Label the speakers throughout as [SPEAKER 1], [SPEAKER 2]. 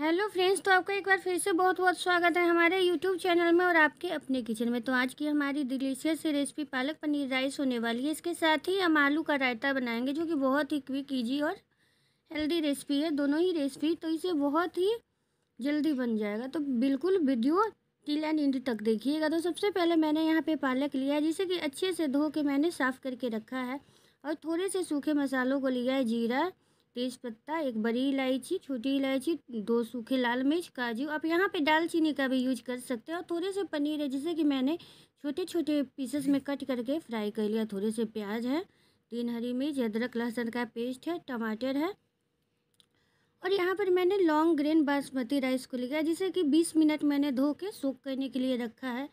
[SPEAKER 1] hello friends तो आपका एक बार फिर से बहुत बहुत स्वागत है हमारे यूट्यूब चैनल में और आपके अपने किचन में तो आज की हमारी डिलीशियस रेसिपी पालक पनीर राइस होने वाली है इसके साथ ही हम आलू का रायता बनाएंगे जो कि बहुत ही क्विक ईजी और हेल्दी रेसिपी है दोनों ही रेसिपी तो इसे बहुत ही जल्दी बन जाएगा तो बिल्कुल वीडियो टिल एंड इंड तक देखिएगा तो सबसे पहले मैंने यहाँ पर पालक लिया है जिसे कि अच्छे से धो के मैंने साफ़ करके रखा है और थोड़े से सूखे मसालों को लिया है जीरा तेज़पत्ता एक बड़ी इलायची छोटी इलायची दो सूखे लाल मिर्च काजू आप यहाँ पे दालचीनी का भी यूज कर सकते हैं और थोड़े से पनीर है जैसे कि मैंने छोटे छोटे पीसेस में कट करके फ्राई कर लिया थोड़े से प्याज है तीन हरी मिर्च अदरक लहसुन का पेस्ट है टमाटर है और यहाँ पर मैंने लॉन्ग ग्रेन बासमती राइस को लिया जिसे कि बीस मिनट मैंने धो के सूख करने के लिए रखा है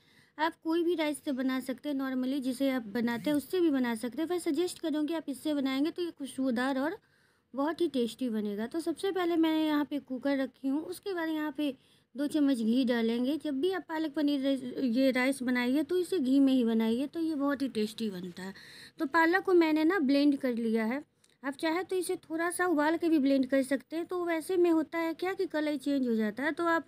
[SPEAKER 1] आप कोई भी राइस से तो बना सकते हैं नॉर्मली जिसे आप बनाते हैं उससे भी बना सकते हैं मैं सजेस्ट करूँगी आप इससे बनाएंगे तो ये खुशबूदार और बहुत ही टेस्टी बनेगा तो सबसे पहले मैंने यहाँ पे कुकर रखी हूँ उसके बाद यहाँ पे दो चम्मच घी डालेंगे जब भी आप पालक पनीर ये राइस बनाइए तो इसे घी में ही बनाइए तो ये बहुत ही टेस्टी बनता है तो पालक को मैंने ना ब्लेंड कर लिया है आप चाहे तो इसे थोड़ा सा उबाल के भी ब्लेंड कर सकते हैं तो वैसे में होता है क्या कि कलर चेंज हो जाता है तो आप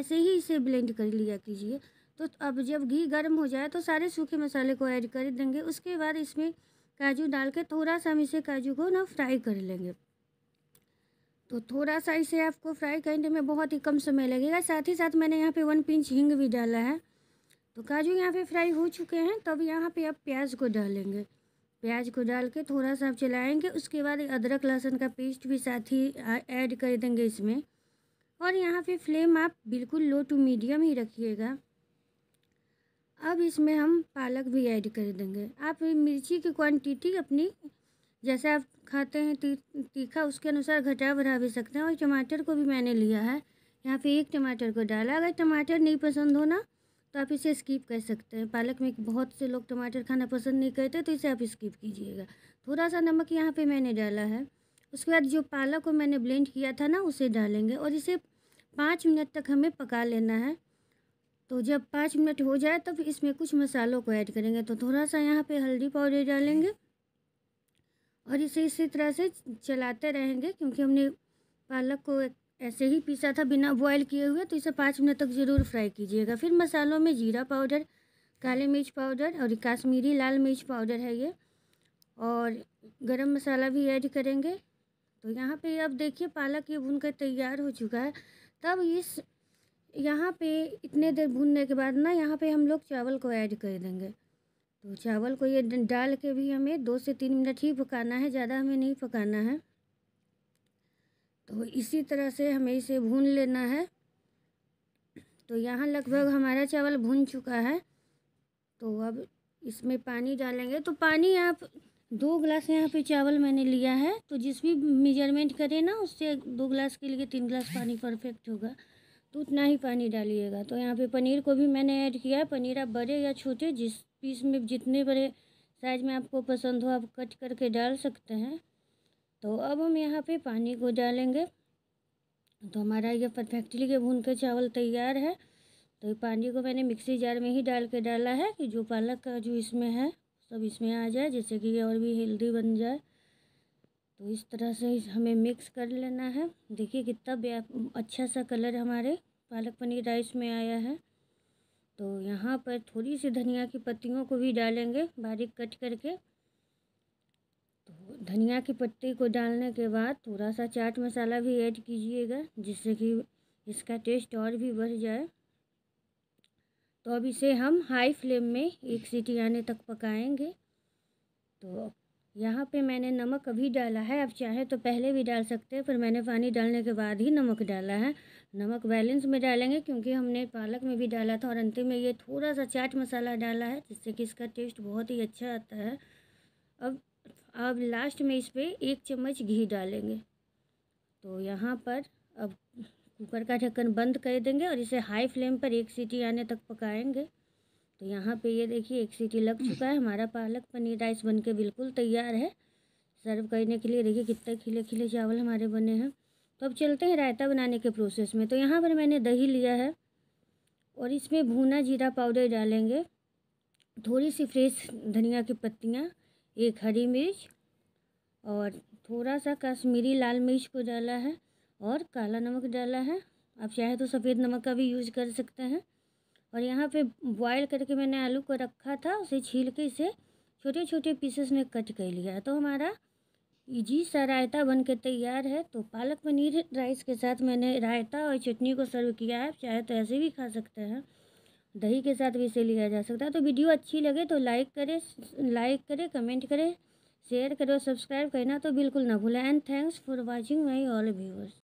[SPEAKER 1] ऐसे ही इसे ब्लेंड कर लिया कीजिए तो अब जब घी गर्म हो जाए तो सारे सूखे मसाले को ऐड कर देंगे उसके बाद इसमें काजू डाल के थोड़ा सा हम इसे काजू को ना फ्राई कर लेंगे तो थोड़ा सा इसे आपको फ्राई करने में बहुत ही कम समय लगेगा साथ ही साथ मैंने यहाँ पे वन पिंच हींग भी डाला है तो काजू यहाँ पे फ्राई हो चुके हैं तब यहाँ पे आप प्याज को डालेंगे प्याज को डाल के थोड़ा सा आप चलाएँगे उसके बाद अदरक लहसुन का पेस्ट भी साथ ही ऐड कर देंगे इसमें और यहाँ पर फ्लेम आप बिल्कुल लो टू मीडियम ही रखिएगा अब इसमें हम पालक भी ऐड कर देंगे आप मिर्ची की क्वांटिटी अपनी जैसे आप खाते हैं ती, तीखा उसके अनुसार घटा बढ़ा भी सकते हैं और टमाटर को भी मैंने लिया है यहाँ पे एक टमाटर को डाला अगर टमाटर नहीं पसंद हो ना तो आप इसे स्किप कर सकते हैं पालक में बहुत से लोग टमाटर खाना पसंद नहीं करते तो इसे आप स्किप कीजिएगा थोड़ा सा नमक यहाँ पर मैंने डाला है उसके बाद जो पालक को मैंने ब्लेंड किया था ना उसे डालेंगे और इसे पाँच मिनट तक हमें पका लेना है तो जब पाँच मिनट हो जाए तब तो इसमें कुछ मसालों को ऐड करेंगे तो थोड़ा सा यहाँ पे हल्दी पाउडर डालेंगे और इसे इसी तरह से चलाते रहेंगे क्योंकि हमने पालक को ऐसे ही पीसा था बिना बॉयल किए हुए तो इसे पाँच मिनट तक ज़रूर फ्राई कीजिएगा फिर मसालों में जीरा पाउडर काले मिर्च पाउडर और काश्मीरी लाल मिर्च पाउडर है ये और गरम मसाला भी ऐड करेंगे तो यहाँ पे अब देखिए पालक ये भून कर तैयार हो चुका है तब इस यहाँ पे इतने देर भूनने के बाद ना यहाँ पे हम लोग चावल को ऐड कर देंगे तो चावल को ये डाल के भी हमें दो से तीन मिनट ही पकाना है ज़्यादा हमें नहीं पकाना है तो इसी तरह से हमें इसे भून लेना है तो यहाँ लगभग हमारा चावल भून चुका है तो अब इसमें पानी डालेंगे तो पानी आप दो गिलास यहाँ पे चावल मैंने लिया है तो जिस भी मेजरमेंट करें ना उससे दो गिलास के लिए तीन गिलास पानी परफेक्ट होगा तो उतना ही पानी डालिएगा तो यहाँ पे पनीर को भी मैंने ऐड किया है पनीर आप बड़े या छोटे जिस पीस में जितने बड़े साइज में आपको पसंद हो आप कट करके डाल सकते हैं तो अब हम यहाँ पे पानी को डालेंगे तो हमारा ये परफेक्टली के भून के चावल तैयार है तो पानी को मैंने मिक्सी जार में ही डाल के डाला है कि जो पालक का जो इसमें है सब इसमें आ जाए जिससे कि ये और भी हेल्दी बन जाए तो इस तरह से हमें मिक्स कर लेना है देखिए कितना अच्छा सा कलर हमारे पालक पनीर राइस में आया है तो यहाँ पर थोड़ी सी धनिया की पत्तियों को भी डालेंगे बारीक कट करके तो धनिया की पत्ती को डालने के बाद थोड़ा सा चाट मसाला भी ऐड कीजिएगा जिससे कि इसका टेस्ट और भी बढ़ जाए तो अब इसे हम हाई फ्लेम में एक सीटी आने तक पकाएंगे तो यहाँ पे मैंने नमक अभी डाला है आप चाहे तो पहले भी डाल सकते हैं पर मैंने पानी डालने के बाद ही नमक डाला है नमक बैलेंस में डालेंगे क्योंकि हमने पालक में भी डाला था और अंतिम में ये थोड़ा सा चाट मसाला डाला है जिससे कि इसका टेस्ट बहुत ही अच्छा आता है अब अब लास्ट में इस पर एक चम्मच घी डालेंगे तो यहाँ पर अब कुकर का ढक्कन बंद कर देंगे और इसे हाई फ्लेम पर एक सीटी आने तक पकाएंगे तो यहाँ पे ये देखिए एक सीटी लग चुका है हमारा पालक पनीर राइस बन के बिल्कुल तैयार है सर्व करने के लिए देखिए कितने खिले खिले चावल हमारे बने हैं तो अब चलते हैं रायता बनाने के प्रोसेस में तो यहाँ पर मैंने दही लिया है और इसमें भुना जीरा पाउडर डालेंगे थोड़ी सी फ्रेश धनिया की पत्तियाँ एक हरी मिर्च और थोड़ा सा कश्मीरी लाल मिर्च को डाला है और काला नमक डाला है आप चाहे तो सफ़ेद नमक का भी यूज़ कर सकते हैं और यहाँ पे बॉयल करके मैंने आलू को रखा था उसे छील के इसे छोटे छोटे पीसेस में कट कर लिया तो हमारा इजी सा रायता बन के तैयार है तो पालक पनीर राइस के साथ मैंने रायता और चटनी को सर्व किया है चाहे तो ऐसे भी खा सकते हैं दही के साथ भी इसे लिया जा सकता है तो वीडियो अच्छी लगे तो लाइक करें लाइक करें कमेंट करें शेयर करें और सब्सक्राइब करना तो बिल्कुल ना भूलें and thanks for watching my all viewers